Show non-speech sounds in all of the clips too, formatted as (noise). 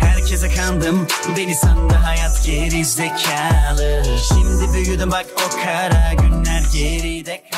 Herkese kandım Beni sandı hayat geri zekalı Şimdi büyüdüm bak o kara günler geride kaldı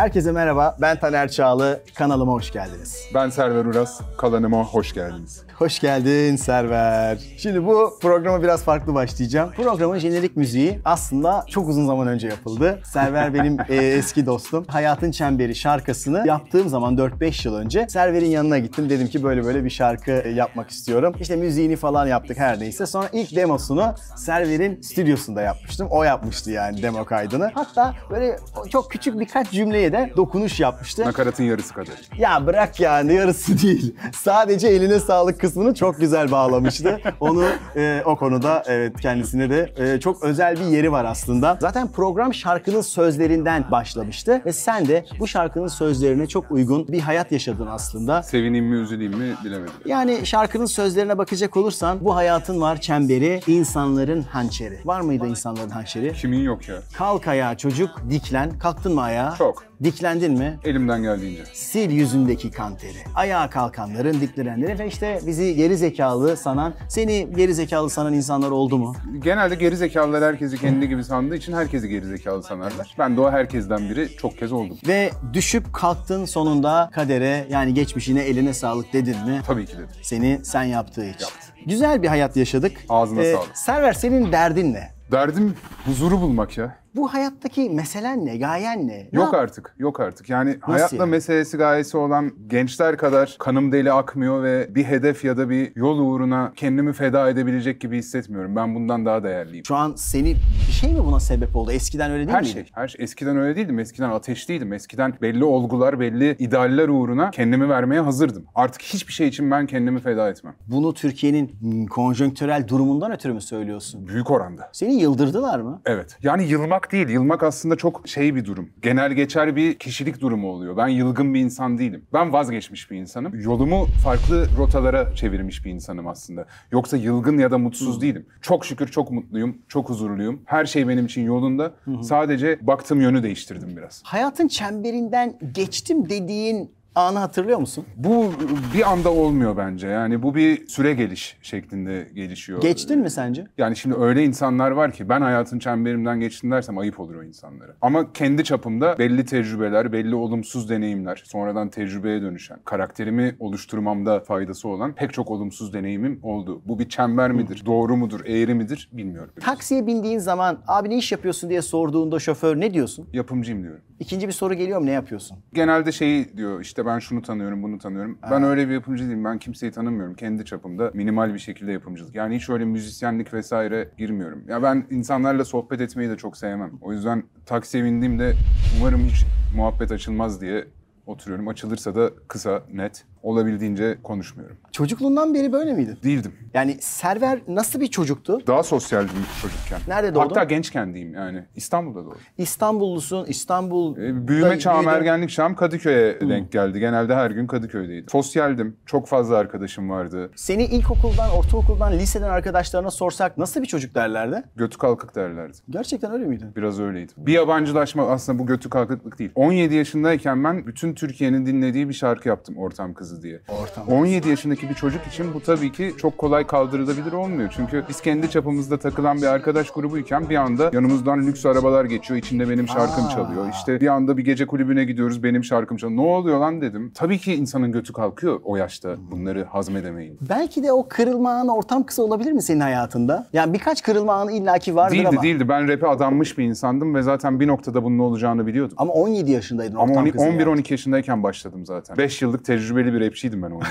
Herkese merhaba, ben Taner Çağlı. Kanalıma hoş geldiniz. Ben Server Uras, kanalıma hoş geldiniz. Hoş geldin Server. Şimdi bu programa biraz farklı başlayacağım. Programın jenerik müziği aslında çok uzun zaman önce yapıldı. Server benim (laughs) e, eski dostum. Hayatın Çemberi şarkısını yaptığım zaman 4-5 yıl önce Server'in yanına gittim. Dedim ki böyle böyle bir şarkı e, yapmak istiyorum. İşte müziğini falan yaptık her neyse. Sonra ilk demosunu Server'in stüdyosunda yapmıştım. O yapmıştı yani demo kaydını. Hatta böyle çok küçük birkaç cümleye de dokunuş yapmıştı. Nakaratın yarısı kadar. Ya bırak yani yarısı değil. Sadece eline sağlık kısmını çok güzel bağlamıştı. (laughs) Onu e, o konuda evet kendisine de e, çok özel bir yeri var aslında. Zaten program şarkının sözlerinden başlamıştı ve sen de bu şarkının sözlerine çok uygun bir hayat yaşadın aslında. Sevineyim mi üzüleyim mi bilemedim. Yani şarkının sözlerine bakacak olursan bu hayatın var çemberi, insanların hançeri. Var mıydı insanların hançeri? Kimin yok ya? Kalk ayağa çocuk, diklen. Kalktın mı ayağa? Çok. Diklendin mi? Elimden geldiğince. Sil yüzündeki kan teri. Ayağa kalkanların, diklenenlerin ve işte bizi geri zekalı sanan, seni geri zekalı sanan insanlar oldu mu? Genelde geri zekalılar herkesi kendi gibi sandığı için herkesi geri zekalı sanarlar. Ben de o herkesten biri çok kez oldum. Ve düşüp kalktın sonunda kadere yani geçmişine eline sağlık dedin mi? Tabii ki dedim. Seni sen yaptığı için. Yaptı. Güzel bir hayat yaşadık. Ağzına ee, sağlık. Server senin derdin ne? Derdim huzuru bulmak ya. Bu hayattaki meselen ne, gayen ne? yok yap- artık, yok artık. Yani Nasıl hayatla yani? meselesi gayesi olan gençler kadar kanım deli akmıyor ve bir hedef ya da bir yol uğruna kendimi feda edebilecek gibi hissetmiyorum. Ben bundan daha değerliyim. Şu an seni bir şey mi buna sebep oldu? Eskiden öyle değil her miydi? Şey, her şey. Eskiden öyle değildim. Eskiden ateşliydim. Eskiden belli olgular, belli idealler uğruna kendimi vermeye hazırdım. Artık hiçbir şey için ben kendimi feda etmem. Bunu Türkiye'nin konjonktürel durumundan ötürü mü söylüyorsun? Büyük oranda. Seni yıldırdılar mı? Evet. Yani yılmak yılmak değil. Yılmak aslında çok şey bir durum. Genel geçer bir kişilik durumu oluyor. Ben yılgın bir insan değilim. Ben vazgeçmiş bir insanım. Yolumu farklı rotalara çevirmiş bir insanım aslında. Yoksa yılgın ya da mutsuz Hı. değilim. Çok şükür çok mutluyum, çok huzurluyum. Her şey benim için yolunda. Hı. Sadece baktığım yönü değiştirdim biraz. Hayatın çemberinden geçtim dediğin anı hatırlıyor musun? Bu bir anda olmuyor bence. Yani bu bir süre geliş şeklinde gelişiyor. Geçtin mi sence? Yani şimdi öyle insanlar var ki ben hayatın çemberimden geçtim dersem ayıp olur o insanlara. Ama kendi çapımda belli tecrübeler, belli olumsuz deneyimler, sonradan tecrübeye dönüşen, karakterimi oluşturmamda faydası olan pek çok olumsuz deneyimim oldu. Bu bir çember midir, doğru mudur, eğri midir bilmiyorum. Taksiye bindiğin zaman abi ne iş yapıyorsun diye sorduğunda şoför ne diyorsun? Yapımcıyım diyorum. İkinci bir soru geliyor mu ne yapıyorsun? Genelde şeyi diyor işte ben ben şunu tanıyorum, bunu tanıyorum. Ha. Ben öyle bir yapımcı değilim. Ben kimseyi tanımıyorum. Kendi çapımda minimal bir şekilde yapımcılık. Yani hiç öyle müzisyenlik vesaire girmiyorum. Ya ben insanlarla sohbet etmeyi de çok sevmem. O yüzden taksiye bindiğimde umarım hiç muhabbet açılmaz diye oturuyorum. Açılırsa da kısa, net olabildiğince konuşmuyorum. Çocukluğundan beri böyle miydin? Değildim. Yani Server nasıl bir çocuktu? Daha sosyal bir çocukken. Nerede doğdun? Hatta gençken diyeyim yani. İstanbul'da doğdum. İstanbullusun, İstanbul... Ee, büyüme çağım, büyüdüm. ergenlik çağım Kadıköy'e hmm. denk geldi. Genelde her gün Kadıköy'deydim. Sosyaldim. Çok fazla arkadaşım vardı. Seni ilkokuldan, ortaokuldan, liseden arkadaşlarına sorsak nasıl bir çocuk derlerdi? Götü kalkık derlerdi. Gerçekten öyle miydi? Biraz öyleydi. Bir yabancılaşma aslında bu götü kalkıklık değil. 17 yaşındayken ben bütün Türkiye'nin dinlediği bir şarkı yaptım Ortam kızı tarzı diye. Ortam. 17 yaşındaki bir çocuk için bu tabii ki çok kolay kaldırılabilir olmuyor. Çünkü biz kendi çapımızda takılan bir arkadaş grubuyken bir anda yanımızdan lüks arabalar geçiyor. İçinde benim şarkım Aa. çalıyor. İşte bir anda bir gece kulübüne gidiyoruz benim şarkım çalıyor. Ne oluyor lan dedim. Tabii ki insanın götü kalkıyor o yaşta bunları hazmedemeyin. Belki de o kırılma anı ortam kısa olabilir mi senin hayatında? Yani birkaç kırılma anı illaki vardır değildi, ama. Değildi değildi. Ben rap'e adanmış bir insandım ve zaten bir noktada bunun ne olacağını biliyordum. Ama 17 yaşındaydın ortam Ama 11-12 yani. yaşındayken başladım zaten. 5 yıllık tecrübeli bir bir rapçiydim ben 17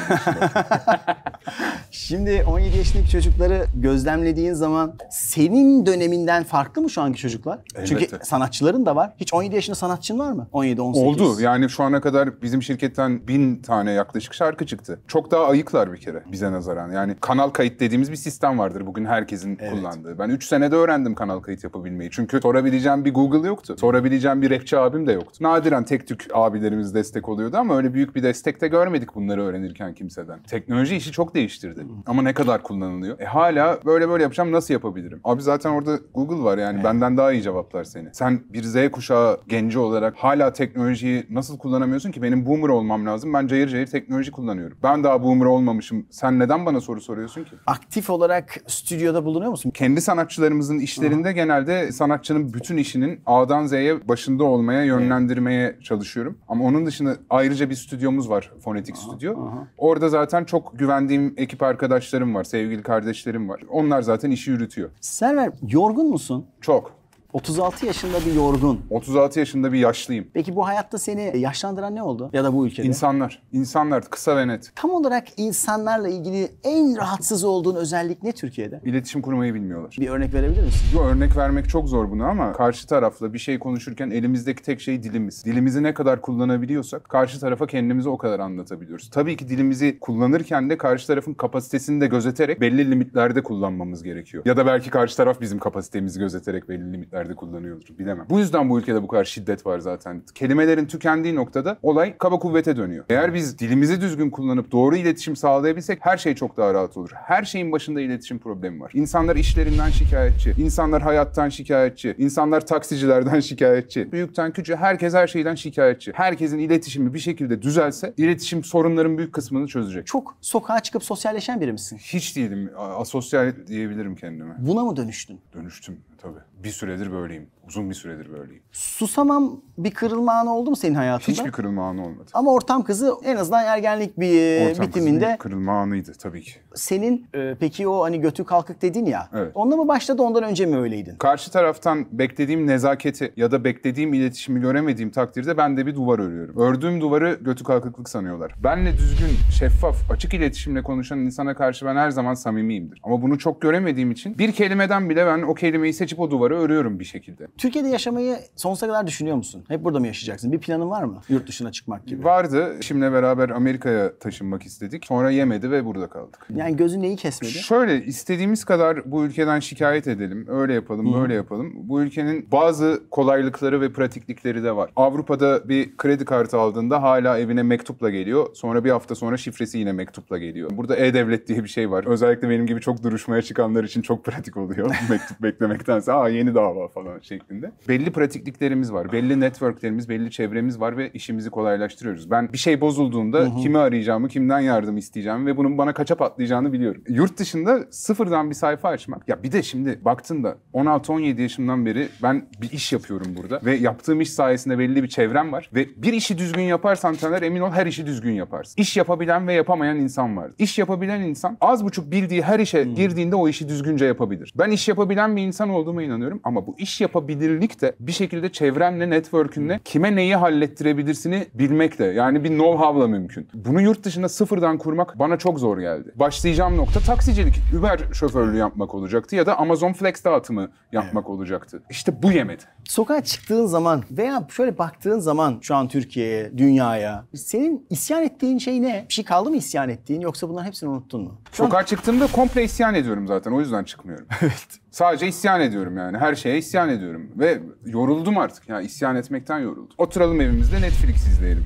(laughs) Şimdi 17 yaşındaki çocukları gözlemlediğin zaman senin döneminden farklı mı şu anki çocuklar? Elbette. Çünkü sanatçıların da var. Hiç 17 yaşında sanatçın var mı? 17-18. Oldu. Yani şu ana kadar bizim şirketten bin tane yaklaşık şarkı çıktı. Çok daha ayıklar bir kere bize nazaran. Yani kanal kayıt dediğimiz bir sistem vardır bugün herkesin evet. kullandığı. Ben 3 senede öğrendim kanal kayıt yapabilmeyi. Çünkü sorabileceğim bir Google yoktu. Sorabileceğim bir rapçi abim de yoktu. Nadiren tek tük abilerimiz destek oluyordu ama öyle büyük bir destek de görmedik bunları öğrenirken kimseden. Teknoloji işi çok değiştirdi. Ama ne kadar kullanılıyor? E hala böyle böyle yapacağım nasıl yapabilirim? Abi zaten orada Google var yani evet. benden daha iyi cevaplar seni. Sen bir Z kuşağı genci olarak hala teknolojiyi nasıl kullanamıyorsun ki? Benim boomer olmam lazım. Ben cayır cayır teknoloji kullanıyorum. Ben daha boomer olmamışım. Sen neden bana soru soruyorsun ki? Aktif olarak stüdyoda bulunuyor musun? Kendi sanatçılarımızın işlerinde Aha. genelde sanatçının bütün işinin A'dan Z'ye başında olmaya yönlendirmeye evet. çalışıyorum. Ama onun dışında ayrıca bir stüdyomuz var. Fonetik Aa, stüdyo. Orada zaten çok güvendiğim ekip arkadaşlarım var, sevgili kardeşlerim var. Onlar zaten işi yürütüyor. Selver, yorgun musun? Çok. 36 yaşında bir yorgun. 36 yaşında bir yaşlıyım. Peki bu hayatta seni yaşlandıran ne oldu? Ya da bu ülkede? İnsanlar. İnsanlar kısa ve net. Tam olarak insanlarla ilgili en rahatsız olduğun özellik ne Türkiye'de? İletişim kurmayı bilmiyorlar. Bir örnek verebilir misin? Yo, örnek vermek çok zor bunu ama karşı tarafla bir şey konuşurken elimizdeki tek şey dilimiz. Dilimizi ne kadar kullanabiliyorsak karşı tarafa kendimizi o kadar anlatabiliyoruz. Tabii ki dilimizi kullanırken de karşı tarafın kapasitesini de gözeterek belli limitlerde kullanmamız gerekiyor. Ya da belki karşı taraf bizim kapasitemizi gözeterek belli limitlerde örneklerde kullanıyordur. Bilemem. Bu yüzden bu ülkede bu kadar şiddet var zaten. Kelimelerin tükendiği noktada olay kaba kuvvete dönüyor. Eğer biz dilimizi düzgün kullanıp doğru iletişim sağlayabilsek her şey çok daha rahat olur. Her şeyin başında iletişim problemi var. İnsanlar işlerinden şikayetçi, insanlar hayattan şikayetçi, insanlar taksicilerden (laughs) şikayetçi. Büyükten küçüğe herkes her şeyden şikayetçi. Herkesin iletişimi bir şekilde düzelse iletişim sorunların büyük kısmını çözecek. Çok sokağa çıkıp sosyalleşen biri misin? Hiç değilim. Asosyal diyebilirim kendime. Buna mı dönüştün? Dönüştüm tabii. Bir süredir böyleyim. Uzun bir süredir böyleyim. Susamam bir kırılma anı oldu mu senin hayatında? Hiçbir kırılma anı olmadı. Ama ortam kızı en azından ergenlik bir e, ortam bitiminde. Ortam kırılma anıydı tabii ki. Senin e, peki o hani götü kalkık dedin ya. Evet. Onunla mı başladı ondan önce mi öyleydin? Karşı taraftan beklediğim nezaketi ya da beklediğim iletişimi göremediğim takdirde ben de bir duvar örüyorum. Ördüğüm duvarı götü kalkıklık sanıyorlar. Benle düzgün, şeffaf, açık iletişimle konuşan insana karşı ben her zaman samimiyimdir. Ama bunu çok göremediğim için bir kelimeden bile ben o kelimeyi seçip o duvarı örüyorum bir şekilde. Türkiye'de yaşamayı sonsuza kadar düşünüyor musun? Hep burada mı yaşayacaksın? Bir planın var mı? Yurt dışına çıkmak gibi. Vardı. Şimdi beraber Amerika'ya taşınmak istedik. Sonra yemedi ve burada kaldık. Yani gözün neyi kesmedi? Şöyle istediğimiz kadar bu ülkeden şikayet edelim. Öyle yapalım, Hı. böyle yapalım. Bu ülkenin bazı kolaylıkları ve pratiklikleri de var. Avrupa'da bir kredi kartı aldığında hala evine mektupla geliyor. Sonra bir hafta sonra şifresi yine mektupla geliyor. Burada e-devlet diye bir şey var. Özellikle benim gibi çok duruşmaya çıkanlar için çok pratik oluyor. (laughs) Mektup beklemektense aa yeni dava falan şeklinde. Belli pratikliklerimiz var, belli networklerimiz, belli çevremiz var ve işimizi kolaylaştırıyoruz. Ben bir şey bozulduğunda Hı-hı. kimi arayacağımı, kimden yardım isteyeceğimi ve bunun bana kaça patlayacağını biliyorum. Yurt dışında sıfırdan bir sayfa açmak. Ya bir de şimdi baktın da 16-17 yaşımdan beri ben bir iş yapıyorum burada ve yaptığım iş sayesinde belli bir çevrem var ve bir işi düzgün yaparsan Taner emin ol her işi düzgün yaparsın. İş yapabilen ve yapamayan insan var. İş yapabilen insan az buçuk bildiği her işe girdiğinde o işi düzgünce yapabilir. Ben iş yapabilen bir insan olduğuma inanıyorum ama bu iş yapabilirlik de bir şekilde çevremle, network'ünle kime neyi hallettirebilirsini bilmek de. Yani bir know-how'la mümkün. Bunu yurt dışında sıfırdan kurmak bana çok zor geldi. Başlayacağım nokta taksicilik, Uber şoförlüğü yapmak olacaktı ya da Amazon Flex dağıtımı yapmak olacaktı. İşte bu yemedi. Sokağa çıktığın zaman veya şöyle baktığın zaman şu an Türkiye'ye, dünyaya senin isyan ettiğin şey ne? Bir şey kaldı mı isyan ettiğin yoksa bunların hepsini unuttun mu? Sokağa çıktığımda komple isyan ediyorum zaten o yüzden çıkmıyorum. (laughs) evet. Sadece isyan ediyorum yani. Her şeye isyan ediyorum. Ve yoruldum artık. Ya isyan etmekten yoruldum. Oturalım evimizde Netflix izleyelim.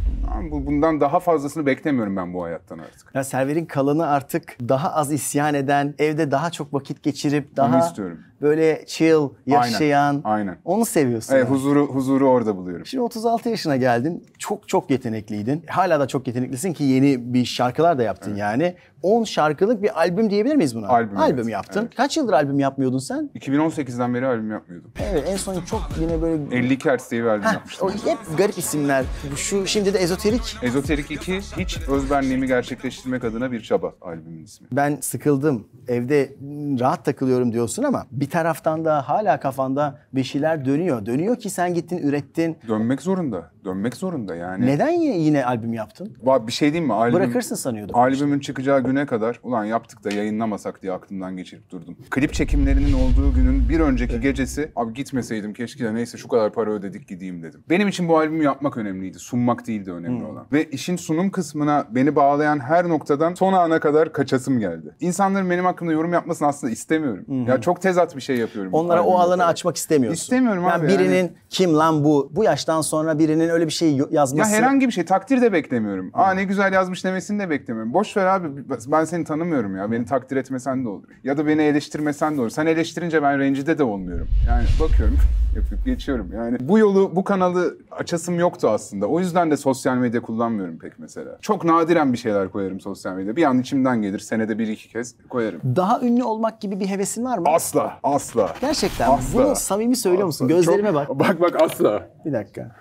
bundan daha fazlasını beklemiyorum ben bu hayattan artık. Ya serverin kalanı artık daha az isyan eden, evde daha çok vakit geçirip daha... Onu istiyorum böyle chill yaşayan. Aynen. aynen. Onu seviyorsun. Evet, yani. huzuru huzuru orada buluyorum. Şimdi 36 yaşına geldin. Çok çok yetenekliydin. Hala da çok yeteneklisin ki yeni bir şarkılar da yaptın evet. yani. 10 şarkılık bir albüm diyebilir miyiz buna? Albüm. Albüm evet. yaptın. Evet. Kaç yıldır albüm yapmıyordun sen? 2018'den beri albüm yapmıyordum. Evet en son çok yine böyle... 52 Hertz diye bir albüm Heh, yapmıştım. O hep garip isimler. Şu şimdi de Ezoterik. Ezoterik 2 hiç özbenliğimi gerçekleştirmek adına bir çaba albümün ismi. Ben sıkıldım. Evde rahat takılıyorum diyorsun ama bir taraftan da hala kafanda bir şeyler dönüyor. Dönüyor ki sen gittin ürettin. Dönmek zorunda dönmek zorunda yani. Neden yine, albüm yaptın? Bir şey diyeyim mi? Albüm, Bırakırsın sanıyordum. Albümün işte. çıkacağı güne kadar ulan yaptık da yayınlamasak diye aklımdan geçirip durdum. Klip çekimlerinin olduğu günün bir önceki evet. gecesi abi gitmeseydim keşke de neyse şu kadar para ödedik gideyim dedim. Benim için bu albümü yapmak önemliydi. Sunmak değildi önemli hmm. olan. Ve işin sunum kısmına beni bağlayan her noktadan son ana kadar kaçasım geldi. İnsanların benim hakkımda yorum yapmasını aslında istemiyorum. Hmm. Ya çok tezat bir şey yapıyorum. Onlara o alanı olarak. açmak istemiyorsun. İstemiyorum yani abi. Birinin yani. kim lan bu? Bu yaştan sonra birinin öyle bir şey yazması... Ya herhangi bir şey takdir de beklemiyorum. Aa hmm. ne güzel yazmış demesini de beklemiyorum. Boş ver abi ben seni tanımıyorum ya. Beni takdir etmesen de olur. Ya da beni eleştirmesen de olur. Sen eleştirince ben rencide de olmuyorum. Yani bakıyorum (laughs) yapıp geçiyorum. Yani bu yolu bu kanalı açasım yoktu aslında. O yüzden de sosyal medya kullanmıyorum pek mesela. Çok nadiren bir şeyler koyarım sosyal medyada. Bir an içimden gelir. Senede bir iki kez koyarım. Daha ünlü olmak gibi bir hevesin var mı? Asla. Asla. Gerçekten. Asla. Bunu samimi söylüyor asla. musun? Gözlerime Çok... bak. Bak bak asla. Bir dakika.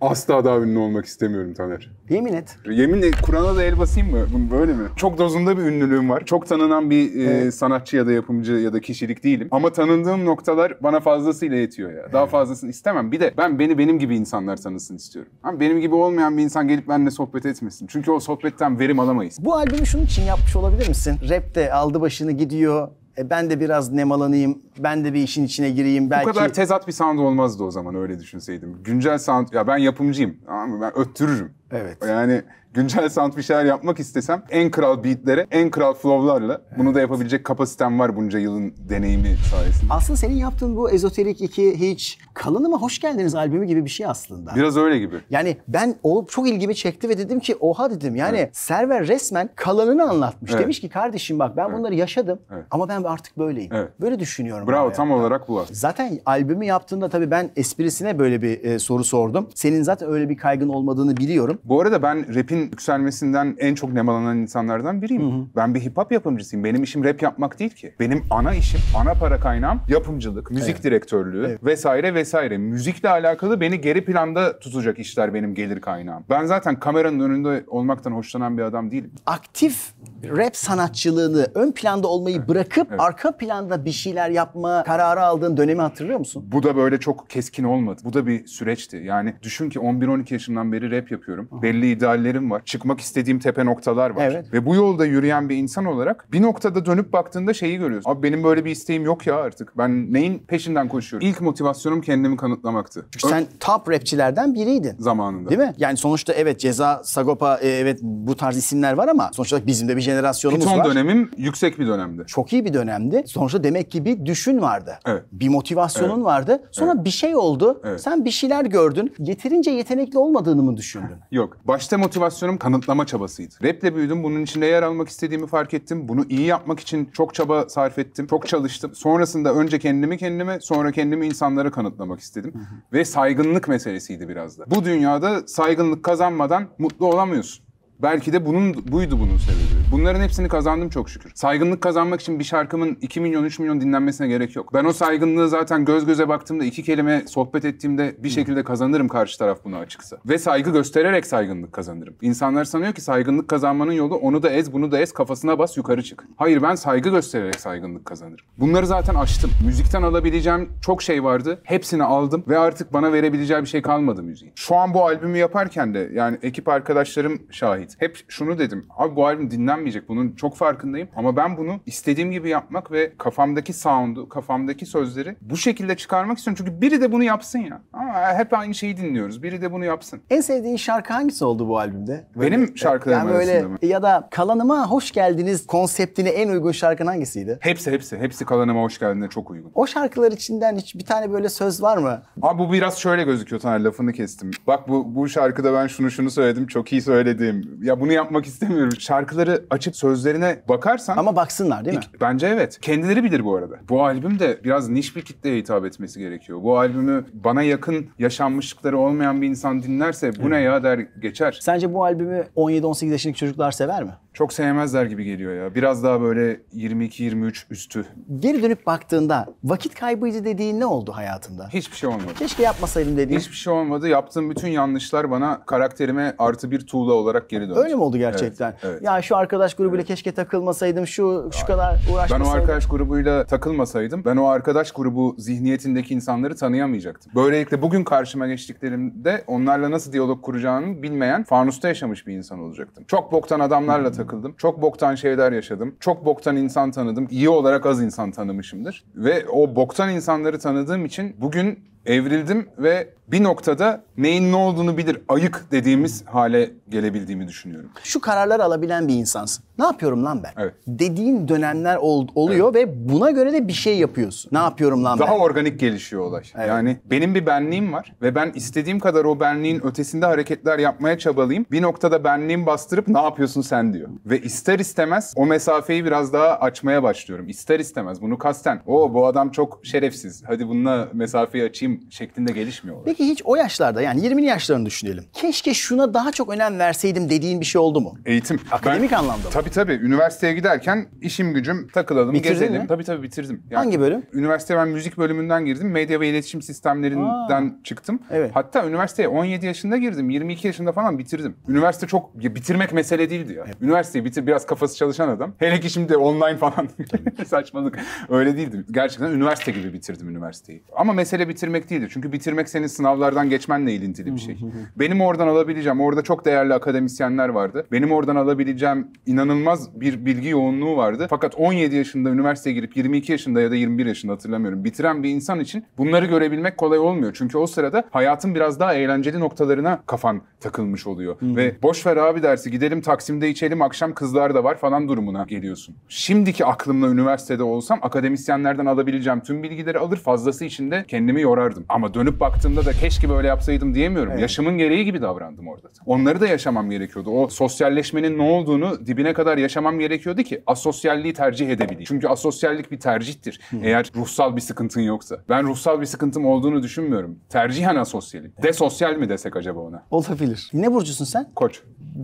Asla daha ünlü olmak istemiyorum Taner. Yemin et. Yemin et Kur'an'a da el basayım mı? Böyle mi? Çok dozunda bir ünlülüğüm var. Çok tanınan bir e, Evet. sanatçı ya da yapımcı ya da kişilik değilim. Ama tanındığım noktalar bana fazlasıyla yetiyor ya. Daha fazlasını istemem. Bir de ben beni benim gibi insanlar tanısın istiyorum. Ama benim gibi olmayan bir insan gelip benimle sohbet etmesin. Çünkü o sohbetten verim alamayız. Bu albümü şunun için yapmış olabilir misin? Rap de aldı başını gidiyor. E ben de biraz nemalanayım, ben de bir işin içine gireyim belki. Bu kadar tezat bir sound olmazdı o zaman öyle düşünseydim. Güncel sound, ya ben yapımcıyım, ben öttürürüm. Evet. Yani güncel sound bir şeyler yapmak istesem en kral beatlere, en kral flowlarla evet. bunu da yapabilecek kapasitem var bunca yılın deneyimi sayesinde. Aslında senin yaptığın bu ezoterik iki hiç kalınıma hoş geldiniz albümü gibi bir şey aslında. Biraz öyle gibi. Yani ben o çok ilgimi çekti ve dedim ki oha dedim yani evet. server resmen kalanını anlatmış. Evet. Demiş ki kardeşim bak ben evet. bunları yaşadım evet. ama ben artık böyleyim. Evet. Böyle düşünüyorum. Bravo tam hayatta. olarak bu aslında. Zaten albümü yaptığında tabii ben esprisine böyle bir e, soru sordum. Senin zaten öyle bir kaygın olmadığını biliyorum düşünüyorum. Bu arada ben rap'in yükselmesinden en çok nemalanan insanlardan biriyim. Hı hı. Ben bir hip hop yapımcısıyım. Benim işim rap yapmak değil ki. Benim ana işim, ana para kaynağım yapımcılık, müzik evet. direktörlüğü evet. vesaire vesaire. Müzikle alakalı beni geri planda tutacak işler benim gelir kaynağım. Ben zaten kameranın önünde olmaktan hoşlanan bir adam değilim. Aktif rap sanatçılığını ön planda olmayı evet. bırakıp evet. arka planda bir şeyler yapma kararı aldığın dönemi hatırlıyor musun? Bu da böyle çok keskin olmadı. Bu da bir süreçti. Yani düşün ki 11-12 yaşından beri rap yapıyorum. Belli ideallerim var. Çıkmak istediğim tepe noktalar var. Evet. Ve bu yolda yürüyen bir insan olarak bir noktada dönüp baktığında şeyi görüyorsun. Abi benim böyle bir isteğim yok ya artık. Ben neyin peşinden koşuyorum? İlk motivasyonum kendimi kanıtlamaktı. Çünkü Ö- sen top rapçilerden biriydin. Zamanında. Değil mi? Yani sonuçta evet Ceza, Sagopa e, evet bu tarz isimler var ama sonuçta bizim de bir jenerasyonumuz Piton var. Piton dönemim yüksek bir dönemdi. Çok iyi bir dönemdi. Sonuçta demek ki bir düşün vardı. Evet. Bir motivasyonun evet. vardı. Sonra evet. bir şey oldu. Evet. Sen bir şeyler gördün. Yeterince yetenekli olmadığını mı düşündün? (laughs) Yok. Başta motivasyonum kanıtlama çabasıydı. Raple büyüdüm. Bunun içinde yer almak istediğimi fark ettim. Bunu iyi yapmak için çok çaba sarf ettim. Çok çalıştım. Sonrasında önce kendimi kendime, sonra kendimi insanlara kanıtlamak istedim. Hı hı. Ve saygınlık meselesiydi biraz da. Bu dünyada saygınlık kazanmadan mutlu olamıyorsun. Belki de bunun buydu bunun sebebi. Bunların hepsini kazandım çok şükür. Saygınlık kazanmak için bir şarkımın 2 milyon 3 milyon dinlenmesine gerek yok. Ben o saygınlığı zaten göz göze baktığımda iki kelime sohbet ettiğimde bir şekilde kazanırım karşı taraf bunu açıksa. Ve saygı göstererek saygınlık kazanırım. İnsanlar sanıyor ki saygınlık kazanmanın yolu onu da ez bunu da ez kafasına bas yukarı çık. Hayır ben saygı göstererek saygınlık kazanırım. Bunları zaten açtım. Müzikten alabileceğim çok şey vardı. Hepsini aldım ve artık bana verebileceği bir şey kalmadı müziğin. Şu an bu albümü yaparken de yani ekip arkadaşlarım şahit ait. Hep şunu dedim. Abi bu albüm dinlenmeyecek. Bunun çok farkındayım. Ama ben bunu istediğim gibi yapmak ve kafamdaki sound'u, kafamdaki sözleri bu şekilde çıkarmak istiyorum. Çünkü biri de bunu yapsın ya. Ama hep aynı şeyi dinliyoruz. Biri de bunu yapsın. En sevdiğin şarkı hangisi oldu bu albümde? Böyle, Benim e, şarkılarım yani böyle, arasında mı? Ya da kalanıma hoş geldiniz konseptine en uygun şarkın hangisiydi? Hepsi hepsi. Hepsi kalanıma hoş geldin'e çok uygun. O şarkılar içinden hiç bir tane böyle söz var mı? Abi bu biraz şöyle gözüküyor Taner lafını kestim. Bak bu, bu şarkıda ben şunu şunu söyledim çok iyi söyledim ya bunu yapmak istemiyorum. Şarkıları açıp sözlerine bakarsan... Ama baksınlar değil mi? Bence evet. Kendileri bilir bu arada. Bu albüm de biraz niş bir kitleye hitap etmesi gerekiyor. Bu albümü bana yakın yaşanmışlıkları olmayan bir insan dinlerse bu Hı. ne ya der geçer. Sence bu albümü 17-18 yaşındaki çocuklar sever mi? çok sevmezler gibi geliyor ya. Biraz daha böyle 22-23 üstü. Geri dönüp baktığında vakit kaybıcı dediğin ne oldu hayatında? Hiçbir şey olmadı. Keşke yapmasaydım dediğin. Hiçbir şey olmadı. Yaptığım bütün yanlışlar bana karakterime artı bir tuğla olarak geri döndü. Öyle mi oldu gerçekten? Evet, evet. Ya şu arkadaş grubuyla evet. keşke takılmasaydım, şu şu Hayır. kadar uğraşmasaydım. Ben o arkadaş grubuyla takılmasaydım, ben o arkadaş grubu zihniyetindeki insanları tanıyamayacaktım. Böylelikle bugün karşıma geçtiklerimde onlarla nasıl diyalog kuracağını bilmeyen fanusta yaşamış bir insan olacaktım. Çok boktan adamlarla takılmıştım takıldım. Çok boktan şeyler yaşadım. Çok boktan insan tanıdım. İyi olarak az insan tanımışımdır. Ve o boktan insanları tanıdığım için bugün evrildim ve bir noktada neyin ne olduğunu bilir ayık dediğimiz hale gelebildiğimi düşünüyorum. Şu kararlar alabilen bir insansın. Ne yapıyorum lan ben? Evet. Dediğin dönemler ol, oluyor evet. ve buna göre de bir şey yapıyorsun. Ne yapıyorum lan Daha ben? Daha organik gelişiyor olay. Evet. Yani benim bir benliğim var ve ben istediğim kadar o benliğin ötesinde hareketler yapmaya çabalayayım. Bir noktada benliğim bastırıp ne yapıyorsun sen diyor. Ve ister istemez o mesafeyi biraz daha açmaya başlıyorum. İster istemez bunu kasten. O bu adam çok şerefsiz. Hadi bununla mesafeyi açayım şeklinde gelişmiyorlar. Peki hiç o yaşlarda yani 20'li yaşlarını düşünelim. Keşke şuna daha çok önem verseydim dediğin bir şey oldu mu? Eğitim. Akademik ben, anlamda mı? Tabii tabii. Üniversiteye giderken işim gücüm takılalım, Bitirdin gezelim. Mi? Tabii tabii bitirdim. Yani, Hangi bölüm? Üniversiteye ben müzik bölümünden girdim. Medya ve iletişim sistemlerinden Aa, çıktım. Evet. Hatta üniversiteye 17 yaşında girdim. 22 yaşında falan bitirdim. Üniversite çok ya, bitirmek mesele değildi ya. Evet. Üniversiteyi bitir biraz kafası çalışan adam. Hele ki şimdi online falan (laughs) saçmalık öyle değildi. Gerçekten üniversite gibi bitirdim üniversiteyi. Ama mesele bitirmek bitirmek Çünkü bitirmek senin sınavlardan geçmenle ilintili bir şey. Benim oradan alabileceğim, orada çok değerli akademisyenler vardı. Benim oradan alabileceğim inanılmaz bir bilgi yoğunluğu vardı. Fakat 17 yaşında üniversiteye girip 22 yaşında ya da 21 yaşında hatırlamıyorum. Bitiren bir insan için bunları görebilmek kolay olmuyor. Çünkü o sırada hayatın biraz daha eğlenceli noktalarına kafan takılmış oluyor. Ve boş ver abi dersi gidelim Taksim'de içelim akşam kızlar da var falan durumuna geliyorsun. Şimdiki aklımla üniversitede olsam akademisyenlerden alabileceğim tüm bilgileri alır fazlası içinde kendimi yorardım yapardım. Ama dönüp baktığımda da keşke böyle yapsaydım diyemiyorum. Evet. Yaşamın gereği gibi davrandım orada. Onları da yaşamam gerekiyordu. O sosyalleşmenin ne olduğunu dibine kadar yaşamam gerekiyordu ki asosyalliği tercih edebileyim. Çünkü asosyallik bir tercihtir. Hı. Eğer ruhsal bir sıkıntın yoksa. Ben ruhsal bir sıkıntım olduğunu düşünmüyorum. Tercihen asosyalim. Evet. Desosyal mi desek acaba ona? Olabilir. Ne burcusun sen? Koç.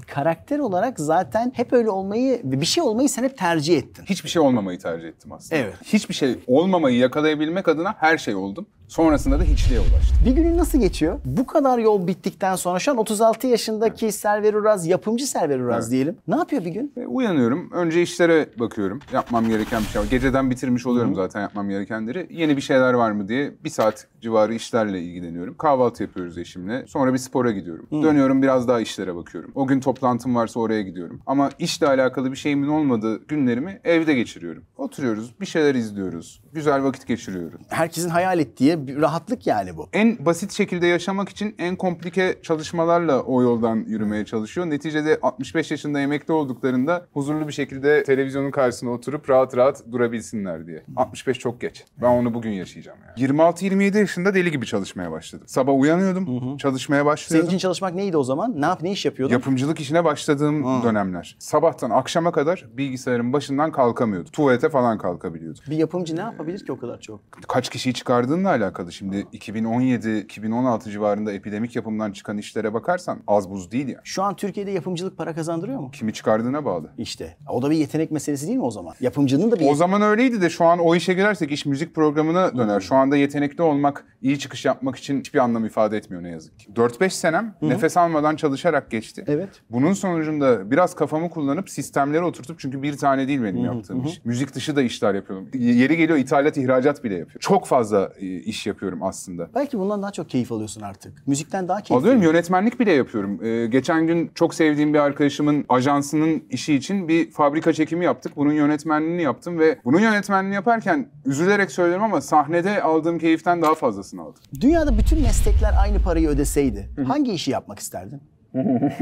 Karakter olarak zaten hep öyle olmayı, bir şey olmayı sen hep tercih ettin. Hiçbir şey olmamayı tercih ettim aslında. Evet. Hiçbir şey olmamayı yakalayabilmek adına her şey oldum. Sonrasında da hiçliğe ulaştı. Bir günün nasıl geçiyor? Bu kadar yol bittikten sonra şu an 36 yaşındaki evet. Server Uraz, yapımcı Server Uraz evet. diyelim. Ne yapıyor bir gün? E, uyanıyorum. Önce işlere bakıyorum. Yapmam gereken bir şey var. Geceden bitirmiş oluyorum hı zaten yapmam gerekenleri. Yeni bir şeyler var mı diye bir saat civarı işlerle ilgileniyorum. Kahvaltı yapıyoruz eşimle. Sonra bir spora gidiyorum. hı Dönüyorum biraz daha işlere bakıyorum. O gün toplantım varsa oraya gidiyorum. Ama işle alakalı bir şeyimin olmadığı günlerimi evde geçiriyorum. Oturuyoruz, bir şeyler izliyoruz. Güzel vakit geçiriyoruz. Herkesin hayal ettiği bir rahatlık yani bu. En basit şekilde yaşamak için en komplike çalışmalarla o yoldan yürümeye çalışıyor. Neticede 65 yaşında emekli olduklarında huzurlu bir şekilde televizyonun karşısına oturup rahat rahat durabilsinler diye. 65 çok geç. Ben onu bugün yaşayacağım yani. 26-27 yaşında deli gibi çalışmaya başladım. Sabah uyanıyordum, hı hı. çalışmaya başlıyordum. Senin için çalışmak neydi o zaman? Ne yap, ne iş yapıyordun? Yapımcılık işine başladığım hı. dönemler. Sabahtan akşama kadar bilgisayarın başından kalkamıyordum. Tuvalete falan kalkabiliyordum. Bir yapımcı ne yapabilir ki o kadar çok? Kaç kişiyi çıkardığınla alakalı alakalı. Şimdi 2017-2016 civarında epidemik yapımdan çıkan işlere bakarsan az buz değil ya. Yani. Şu an Türkiye'de yapımcılık para kazandırıyor mu? Kimi çıkardığına bağlı. İşte. O da bir yetenek meselesi değil mi o zaman? Yapımcının da bir... O zaman öyleydi de şu an o işe girersek iş müzik programına döner. Hı-hı. Şu anda yetenekli olmak, iyi çıkış yapmak için hiçbir anlam ifade etmiyor ne yazık ki. 4-5 senem Hı-hı. nefes almadan çalışarak geçti. Evet. Bunun sonucunda biraz kafamı kullanıp sistemlere oturtup çünkü bir tane değil benim Hı-hı. yaptığım Hı-hı. iş. Müzik dışı da işler yapıyorum. Yeri geliyor ithalat ihracat bile yapıyor. Çok fazla iş e, iş yapıyorum aslında. Belki bundan daha çok keyif alıyorsun artık. Müzikten daha keyif Alıyorum yönetmenlik bile yapıyorum. Ee, geçen gün çok sevdiğim bir arkadaşımın ajansının işi için bir fabrika çekimi yaptık. Bunun yönetmenliğini yaptım ve bunun yönetmenliğini yaparken üzülerek söylüyorum ama sahnede aldığım keyiften daha fazlasını aldım. Dünyada bütün meslekler aynı parayı ödeseydi hangi işi yapmak isterdin? (laughs)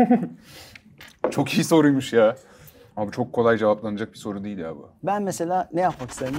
çok iyi soruymuş ya. Abi çok kolay cevaplanacak bir soru değil ya bu. Ben mesela ne yapmak isterdim?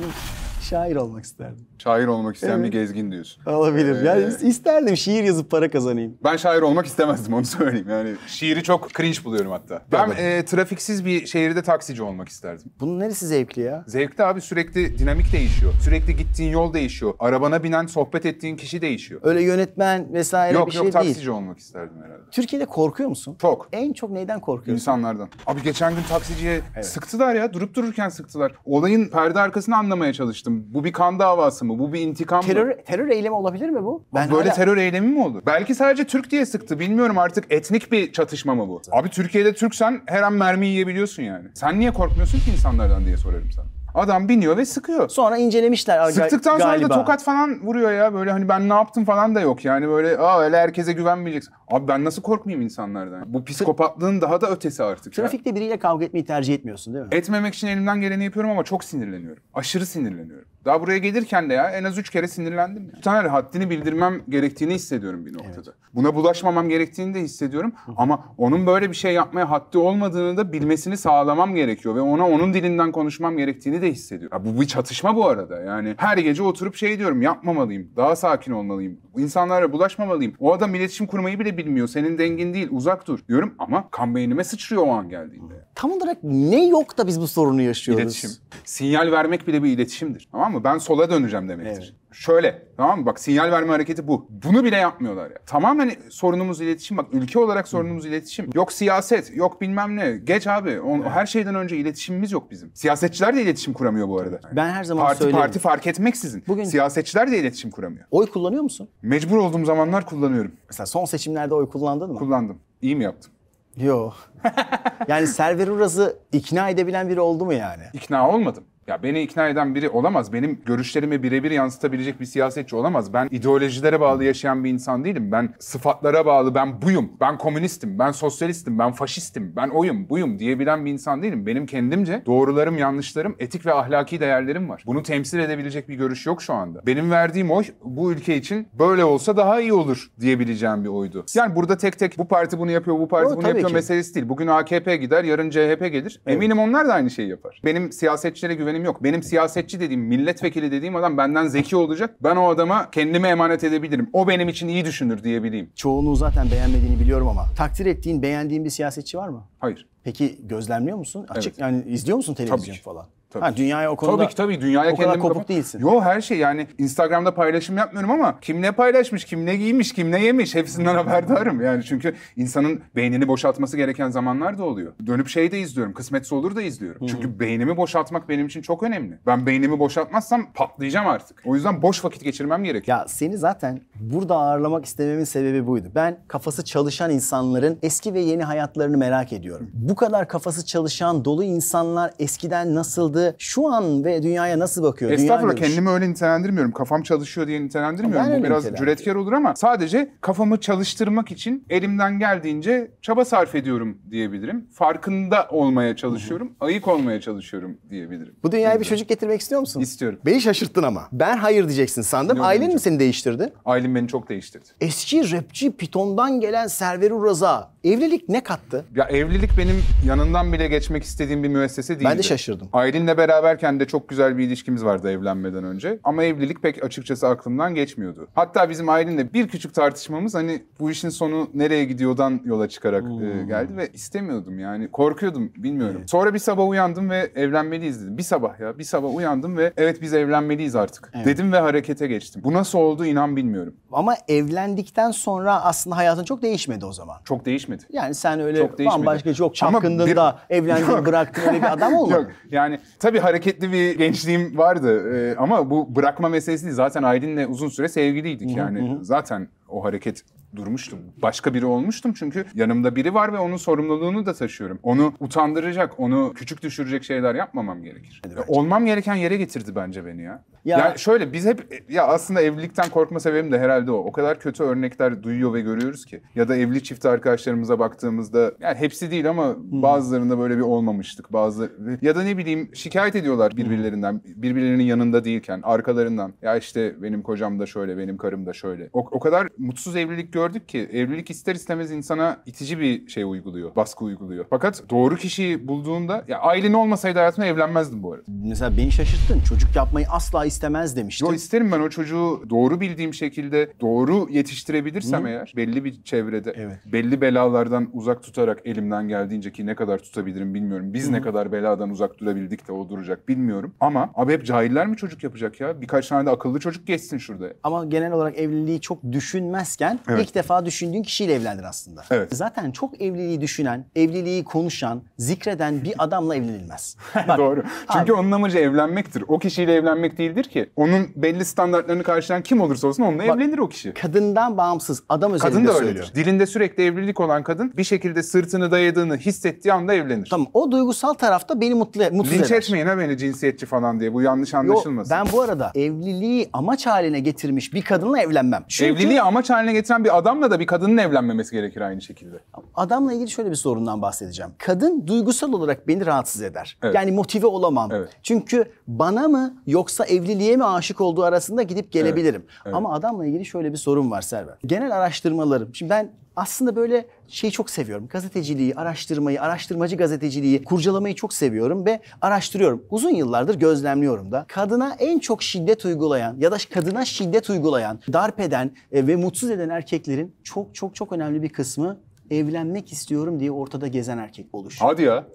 Şair olmak isterdim. Şair olmak isteyen evet. bir gezgin diyorsun. Olabilir. Ee, yani isterdim şiir yazıp para kazanayım. Ben şair olmak istemezdim onu söyleyeyim. Yani şiiri çok cringe buluyorum hatta. Ben e, trafiksiz bir şehirde taksici olmak isterdim. Bunun neresi zevkli ya? Zevkli abi sürekli dinamik değişiyor. Sürekli gittiğin yol değişiyor. Arabana binen, sohbet ettiğin kişi değişiyor. Öyle yönetmen vesaire yok, bir şey değil. Yok yok taksici olmak isterdim herhalde. Türkiye'de korkuyor musun? Çok. En çok neyden korkuyorsun? İnsanlardan. Abi geçen gün taksiciye evet. sıktılar ya. Durup dururken sıktılar. Olayın perde arkasını anlamaya çalıştım yapıyorsun? Bu bir kan davası mı? Bu bir intikam terör, mı? Terör eylemi olabilir mi bu? Ben Böyle hala... terör eylemi mi olur? Belki sadece Türk diye sıktı. Bilmiyorum artık etnik bir çatışma mı bu? Abi Türkiye'de Türksen her an mermi yiyebiliyorsun yani. Sen niye korkmuyorsun ki insanlardan diye sorarım sana. Adam biniyor ve sıkıyor. Sonra incelemişler ga- Sıktıktan sonra da tokat falan vuruyor ya. Böyle hani ben ne yaptım falan da yok. Yani böyle aa öyle herkese güvenmeyeceksin. Abi ben nasıl korkmayayım insanlardan? Bu psikopatlığın daha da ötesi artık. ya. Trafikte biriyle kavga etmeyi tercih etmiyorsun değil mi? Etmemek için elimden geleni yapıyorum ama çok sinirleniyorum. Aşırı sinirleniyorum. Daha buraya gelirken de ya en az üç kere sinirlendim. Yani. Taner haddini bildirmem gerektiğini hissediyorum bir noktada. Evet. Buna bulaşmamam gerektiğini de hissediyorum. Ama onun böyle bir şey yapmaya haddi olmadığını da bilmesini sağlamam gerekiyor. Ve ona onun dilinden konuşmam gerektiğini de hissediyorum. Ya bu bir çatışma bu arada. Yani her gece oturup şey diyorum yapmamalıyım. Daha sakin olmalıyım. İnsanlara bulaşmamalıyım. O adam iletişim kurmayı bile bilmiyor. Senin dengin değil uzak dur diyorum. Ama kan beynime sıçrıyor o an geldiğinde. Tam olarak ne yok da biz bu sorunu yaşıyoruz? İletişim. Sinyal vermek bile bir iletişimdir. Tamam mı? Ben sola döneceğim demektir. Evet. Şöyle tamam mı? Bak sinyal verme hareketi bu. Bunu bile yapmıyorlar ya. Tamam hani sorunumuz iletişim. Bak ülke olarak sorunumuz iletişim. Yok siyaset, yok bilmem ne. Geç abi. On, evet. Her şeyden önce iletişimimiz yok bizim. Siyasetçiler de iletişim kuramıyor bu arada. Ben her zaman parti, söylerim. Parti fark etmeksizin. Bugün siyasetçiler de iletişim kuramıyor. Oy kullanıyor musun? Mecbur olduğum zamanlar kullanıyorum. Mesela son seçimlerde oy kullandın mı? Kullandım. İyi mi yaptım? Yok. (laughs) yani Server Uraz'ı ikna edebilen biri oldu mu yani? İkna olmadım. Ya beni ikna eden biri olamaz. Benim görüşlerimi birebir yansıtabilecek bir siyasetçi olamaz. Ben ideolojilere bağlı yaşayan bir insan değilim. Ben sıfatlara bağlı ben buyum, ben komünistim, ben sosyalistim, ben faşistim, ben oyum, buyum diyebilen bir insan değilim. Benim kendimce doğrularım, yanlışlarım, etik ve ahlaki değerlerim var. Bunu temsil edebilecek bir görüş yok şu anda. Benim verdiğim oy bu ülke için böyle olsa daha iyi olur diyebileceğim bir oydu. Yani burada tek tek bu parti bunu yapıyor, bu parti Yo, bunu yapıyor ki. meselesi değil. Bugün AKP gider, yarın CHP gelir. Evet. Eminim onlar da aynı şeyi yapar. Benim siyasetçilere güvenim problemim yok. Benim siyasetçi dediğim, milletvekili dediğim adam benden zeki olacak. Ben o adama kendime emanet edebilirim. O benim için iyi düşünür diyebileyim. Çoğunluğu zaten beğenmediğini biliyorum ama takdir ettiğin, beğendiğin bir siyasetçi var mı? Hayır. Peki gözlemliyor musun? Açık Evet. yani izliyor musun televizyon ki. falan? Tabii. Ha, dünyaya o konuda tabii ki, tabii. Dünyaya o kadar kopuk kapat- değilsin. Yo her şey yani Instagram'da paylaşım yapmıyorum ama kim ne paylaşmış, kim ne giymiş, kim ne yemiş hepsinden (laughs) haberdarım. Yani çünkü insanın beynini boşaltması gereken zamanlar da oluyor. Dönüp şey de izliyorum. Kısmetse olur da izliyorum. hı Çünkü beynimi boşaltmak benim için çok önemli. Ben beynimi boşaltmazsam patlayacağım artık. O yüzden boş vakit geçirmem gerek. Ya seni zaten burada ağırlamak istememin sebebi buydu. Ben kafası çalışan insanların eski ve yeni hayatlarını merak ediyorum. Bu kadar kafası çalışan dolu insanlar eskiden nasıldı? başladı. Şu an ve dünyaya nasıl bakıyor? Estağfurullah Dünya kendimi öyle nitelendirmiyorum. Kafam çalışıyor diye nitelendirmiyorum. Ben Bu biraz cüretkar olur ama sadece kafamı çalıştırmak için elimden geldiğince çaba sarf ediyorum diyebilirim. Farkında olmaya çalışıyorum. Hı-hı. Ayık olmaya çalışıyorum diyebilirim. Bu dünyaya bir çocuk getirmek istiyor musun? İstiyorum. Beni şaşırttın ama. Ben hayır diyeceksin sandım. Ne Ailen mi seni değiştirdi? Ailem beni çok değiştirdi. Eski rapçi Python'dan gelen Server Uraza evlilik ne kattı? Ya evlilik benim yanından bile geçmek istediğim bir müessese değildi. Ben de şaşırdım. Ailenle Seninle beraberken de çok güzel bir ilişkimiz vardı evlenmeden önce. Ama evlilik pek açıkçası aklımdan geçmiyordu. Hatta bizim ailenle bir küçük tartışmamız hani bu işin sonu nereye gidiyordan yola çıkarak hmm. geldi ve istemiyordum yani. Korkuyordum bilmiyorum. Evet. Sonra bir sabah uyandım ve evlenmeliyiz dedim. Bir sabah ya bir sabah uyandım ve evet biz evlenmeliyiz artık evet. dedim ve harekete geçtim. Bu nasıl oldu inan bilmiyorum. Ama evlendikten sonra aslında hayatın çok değişmedi o zaman. Çok değişmedi. Yani sen öyle çok bambaşka çok çapkındın da evlendin (laughs) bıraktın öyle bir adam olmadın. Yok yani Tabii hareketli bir gençliğim vardı ee, ama bu bırakma meselesi değil. Zaten Aylin'le uzun süre sevgiliydik yani. Hı hı. Zaten o hareket durmuştum. Başka biri olmuştum çünkü yanımda biri var ve onun sorumluluğunu da taşıyorum. Onu utandıracak, onu küçük düşürecek şeyler yapmamam gerekir. Hadi Olmam gereken yere getirdi bence beni ya. Ya yani şöyle biz hep ya aslında evlilikten korkma sebebim de herhalde o. O kadar kötü örnekler duyuyor ve görüyoruz ki. Ya da evli çift arkadaşlarımıza baktığımızda yani hepsi değil ama hmm. bazılarında böyle bir olmamıştık. Bazı ya da ne bileyim şikayet ediyorlar birbirlerinden. Hmm. Birbirlerinin yanında değilken arkalarından. Ya işte benim kocam da şöyle, benim karım da şöyle. O, o kadar mutsuz evlilik gör gördük ki evlilik ister istemez insana itici bir şey uyguluyor, baskı uyguluyor. Fakat doğru kişiyi bulduğunda ya ailen olmasaydı hayatımda evlenmezdim bu arada. Mesela beni şaşırttın. Çocuk yapmayı asla istemez demiştin. Yo isterim ben o çocuğu doğru bildiğim şekilde doğru yetiştirebilirsem Hı? eğer belli bir çevrede evet. belli belalardan uzak tutarak elimden geldiğince ki ne kadar tutabilirim bilmiyorum. Biz Hı. ne kadar beladan uzak durabildik de o duracak bilmiyorum. Ama abi hep cahiller mi çocuk yapacak ya? Birkaç tane de akıllı çocuk geçsin şurada. Ama genel olarak evliliği çok düşünmezken evet. ilk ilk defa düşündüğün kişiyle evlendin aslında. Evet. Zaten çok evliliği düşünen, evliliği konuşan, zikreden bir adamla evlenilmez. (laughs) Bak, Doğru. Çünkü abi, onun amacı evlenmektir. O kişiyle evlenmek değildir ki. Onun belli standartlarını karşılayan kim olursa olsun onunla bak, evlenir o kişi. Kadından bağımsız adam özelinde Kadın da öyle söylüyor. Dilinde sürekli evlilik olan kadın bir şekilde sırtını dayadığını hissettiği anda evlenir. Tamam o duygusal tarafta beni mutlu, mutlu Linç eder. etmeyin ha beni cinsiyetçi falan diye bu yanlış anlaşılmasın. Yo, ben bu arada evliliği amaç haline getirmiş bir kadınla evlenmem. Çünkü... Evliliği amaç haline getiren bir adamla da bir kadının evlenmemesi gerekir aynı şekilde. Adamla ilgili şöyle bir sorundan bahsedeceğim. Kadın duygusal olarak beni rahatsız eder. Evet. Yani motive olamam. Evet. Çünkü bana mı yoksa evliliğe mi aşık olduğu arasında gidip gelebilirim. Evet. Evet. Ama adamla ilgili şöyle bir sorun var Serber. Genel araştırmalarım. Şimdi ben aslında böyle şeyi çok seviyorum. Gazeteciliği, araştırmayı, araştırmacı gazeteciliği, kurcalamayı çok seviyorum ve araştırıyorum. Uzun yıllardır gözlemliyorum da. Kadına en çok şiddet uygulayan ya da kadına şiddet uygulayan, darp eden e, ve mutsuz eden erkeklerin çok çok çok önemli bir kısmı evlenmek istiyorum diye ortada gezen erkek oluşuyor. Hadi ya.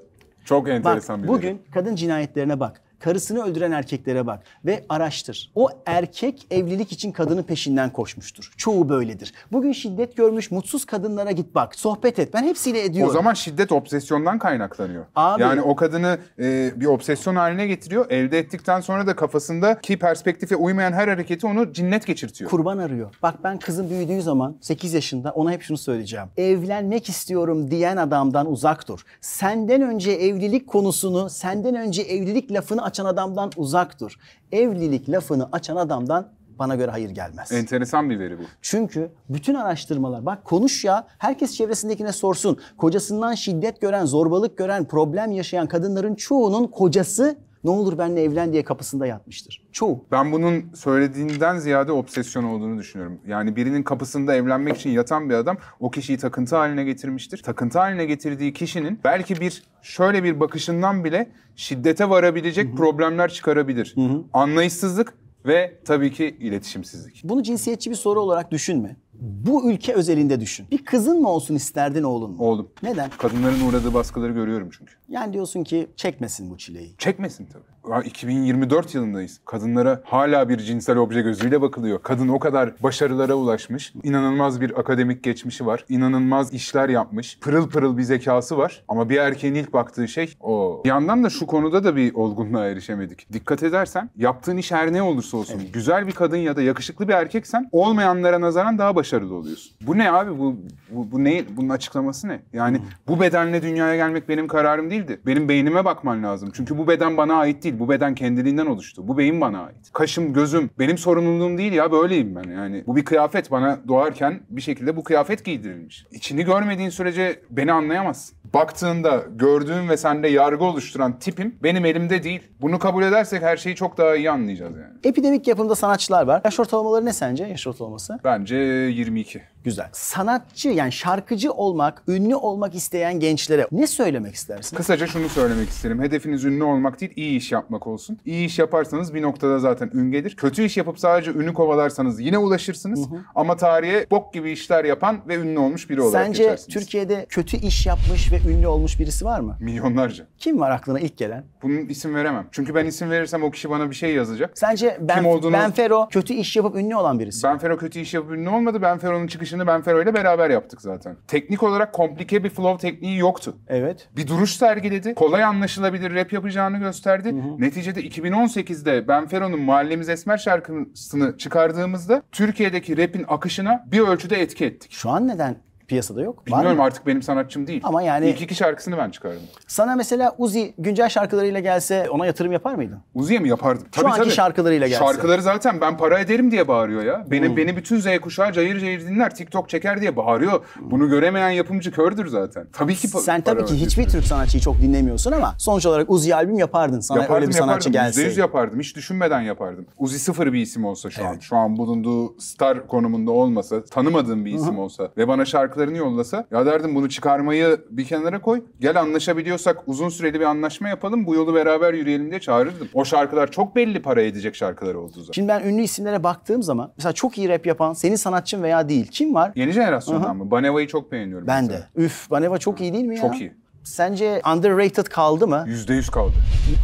Çok enteresan bak, bir Bugün şey. kadın cinayetlerine bak karısını öldüren erkeklere bak ve araştır. O erkek evlilik için kadının peşinden koşmuştur. Çoğu böyledir. Bugün şiddet görmüş mutsuz kadınlara git bak, sohbet et. Ben hepsiyle ediyorum. O zaman şiddet obsesyondan kaynaklanıyor. Abi, yani o kadını e, bir obsesyon haline getiriyor. Elde ettikten sonra da kafasında ki perspektife uymayan her hareketi onu cinnet geçirtiyor. Kurban arıyor. Bak ben kızım büyüdüğü zaman 8 yaşında ona hep şunu söyleyeceğim. Evlenmek istiyorum diyen adamdan uzak dur. Senden önce evlilik konusunu, senden önce evlilik lafını açan adamdan uzak dur. Evlilik lafını açan adamdan bana göre hayır gelmez. Enteresan bir veri bu. Çünkü bütün araştırmalar bak konuş ya herkes çevresindekine sorsun. Kocasından şiddet gören, zorbalık gören, problem yaşayan kadınların çoğunun kocası ne olur benimle evlen diye kapısında yatmıştır. Çoğu. Ben bunun söylediğinden ziyade obsesyon olduğunu düşünüyorum. Yani birinin kapısında evlenmek için yatan bir adam o kişiyi takıntı haline getirmiştir. Takıntı haline getirdiği kişinin belki bir şöyle bir bakışından bile şiddete varabilecek Hı-hı. problemler çıkarabilir. Hı-hı. Anlayışsızlık ve tabii ki iletişimsizlik. Bunu cinsiyetçi bir soru olarak düşünme bu ülke özelinde düşün. Bir kızın mı olsun isterdin oğlun mu? Oğlum. Neden? Kadınların uğradığı baskıları görüyorum çünkü. Yani diyorsun ki çekmesin bu çileyi. Çekmesin tabii. 2024 yılındayız. Kadınlara hala bir cinsel obje gözüyle bakılıyor. Kadın o kadar başarılara ulaşmış. İnanılmaz bir akademik geçmişi var. İnanılmaz işler yapmış. Pırıl pırıl bir zekası var. Ama bir erkeğin ilk baktığı şey o. Bir yandan da şu konuda da bir olgunluğa erişemedik. Dikkat edersen yaptığın iş her ne olursa olsun evet. güzel bir kadın ya da yakışıklı bir erkeksen olmayanlara nazaran daha başarılı oluyorsun. Bu ne abi? Bu bu, bu ne? Bunun açıklaması ne? Yani hmm. bu bedenle dünyaya gelmek benim kararım değildi. Benim beynime bakman lazım. Çünkü bu beden bana ait değil değil. Bu beden kendiliğinden oluştu. Bu beyin bana ait. Kaşım, gözüm benim sorumluluğum değil ya böyleyim ben yani. Bu bir kıyafet bana doğarken bir şekilde bu kıyafet giydirilmiş. İçini görmediğin sürece beni anlayamazsın. Baktığında gördüğün ve sende yargı oluşturan tipim benim elimde değil. Bunu kabul edersek her şeyi çok daha iyi anlayacağız yani. Epidemik yapımda sanatçılar var. Yaş ortalamaları ne sence? Yaş ortalaması? Bence 22. Güzel. Sanatçı yani şarkıcı olmak, ünlü olmak isteyen gençlere ne söylemek istersin? Kısaca şunu söylemek isterim. Hedefiniz ünlü olmak değil, iyi iş yapmak bakmak olsun. İyi iş yaparsanız bir noktada zaten ün gelir. Kötü iş yapıp sadece ünü kovalarsanız yine ulaşırsınız. Hı hı. Ama tarihe bok gibi işler yapan ve ünlü olmuş biri olarak Sence geçersiniz. Türkiye'de kötü iş yapmış ve ünlü olmuş birisi var mı? Milyonlarca. Kim var aklına ilk gelen? Bunun isim veremem. Çünkü ben isim verirsem o kişi bana bir şey yazacak. Sence ben, Kim olduğunu... Ben Benfero kötü iş yapıp ünlü olan birisi. Ben Benfero kötü iş yapıp ünlü olmadı. Ben Benfero'nun çıkışını Ben Benfero ile beraber yaptık zaten. Teknik olarak komplike bir flow tekniği yoktu. Evet. Bir duruş sergiledi. Kolay anlaşılabilir rap yapacağını gösterdi. Hı hı. Neticede 2018'de Benfero'nun Mahallemiz Esmer şarkısını çıkardığımızda Türkiye'deki rap'in akışına bir ölçüde etki ettik. Şu an neden Piyasada yok. Bilmiyorum artık benim sanatçım değil. Ama yani... İlk iki şarkısını ben çıkardım. Sana mesela Uzi güncel şarkılarıyla gelse ona yatırım yapar mıydın? Uzi'ye mi yapardım? Tabii, Şu anki tabii. şarkılarıyla gelse. Şarkıları zaten ben para ederim diye bağırıyor ya. Beni, hmm. beni bütün Z kuşağı cayır cayır dinler, TikTok çeker diye bağırıyor. Hmm. Bunu göremeyen yapımcı kördür zaten. Tabii ki pa- Sen tabii ki hiçbir Türk sanatçıyı çok dinlemiyorsun ama sonuç olarak Uzi albüm yapardın. Sana yapardım, öyle bir sanatçı yapardım. gelse. %100 yapardım. Hiç düşünmeden yapardım. Uzi sıfır bir isim olsa şu evet. an. Şu an bulunduğu star konumunda olmasa, tanımadığım bir isim Hı-hı. olsa ve bana şarkı kaynaklarını yollasa ya derdim bunu çıkarmayı bir kenara koy. Gel anlaşabiliyorsak uzun süreli bir anlaşma yapalım. Bu yolu beraber yürüyelim diye çağırırdım. O şarkılar çok belli para edecek şarkılar olduğu zaman. Şimdi ben ünlü isimlere baktığım zaman mesela çok iyi rap yapan senin sanatçın veya değil kim var? Yeni jenerasyondan Aha. mı? Baneva'yı çok beğeniyorum. Ben mesela. de. Üf Baneva çok iyi değil mi ya? Çok iyi. Sence underrated kaldı mı? %100 kaldı.